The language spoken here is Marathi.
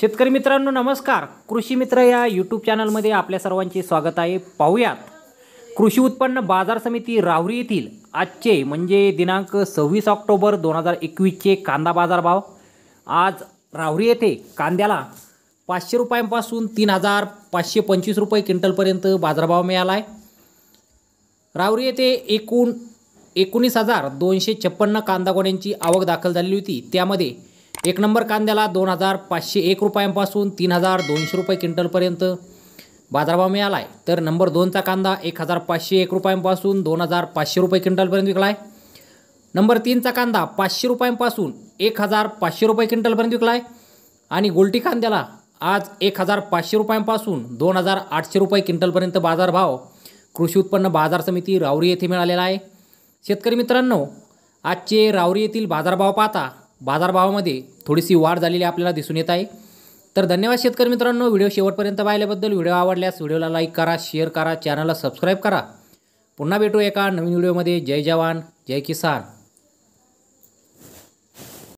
शेतकरी मित्रांनो नमस्कार कृषी मित्र या यूट्यूब चॅनलमध्ये आपल्या सर्वांचे स्वागत आहे पाहूयात कृषी उत्पन्न बाजार समिती राहुरी येथील आजचे म्हणजे दिनांक सव्वीस ऑक्टोबर दोन हजार एकवीसचे कांदा बाजारभाव आज राहुरी येथे कांद्याला पाचशे रुपयांपासून तीन हजार पाचशे पंचवीस रुपये क्विंटलपर्यंत बाजारभाव मिळाला आहे राहुरी येथे एकूण एकोणीस हजार दोनशे छप्पन्न कांदा गोण्यांची आवक दाखल झालेली होती त्यामध्ये एक नंबर कांद्याला दोन हजार पाचशे एक रुपयांपासून तीन हजार दोनशे रुपये क्विंटलपर्यंत बाजारभाव मिळाला आहे तर नंबर दोनचा कांदा एक हजार पाचशे एक रुपयांपासून दोन हजार पाचशे रुपये क्विंटलपर्यंत विकला आहे नंबर तीनचा कांदा पाचशे रुपयांपासून एक हजार पाचशे रुपये क्विंटलपर्यंत विकला आहे आणि गोलटी कांद्याला आज एक हजार पाचशे रुपयांपासून दोन हजार आठशे रुपये क्विंटलपर्यंत बाजारभाव कृषी उत्पन्न बाजार समिती रावरी येथे मिळालेला आहे शेतकरी मित्रांनो आजचे रावरी येथील बाजारभाव पाहता बाजारभावामध्ये थोडीशी वाढ झालेली आपल्याला दिसून येत आहे तर धन्यवाद शेतकरी मित्रांनो व्हिडिओ शेवटपर्यंत पाहिल्याबद्दल व्हिडिओ आवडल्यास व्हिडिओला लाईक करा शेअर करा चॅनलला सबस्क्राईब करा पुन्हा भेटू एका नवीन व्हिडिओमध्ये जय जवान जय किसान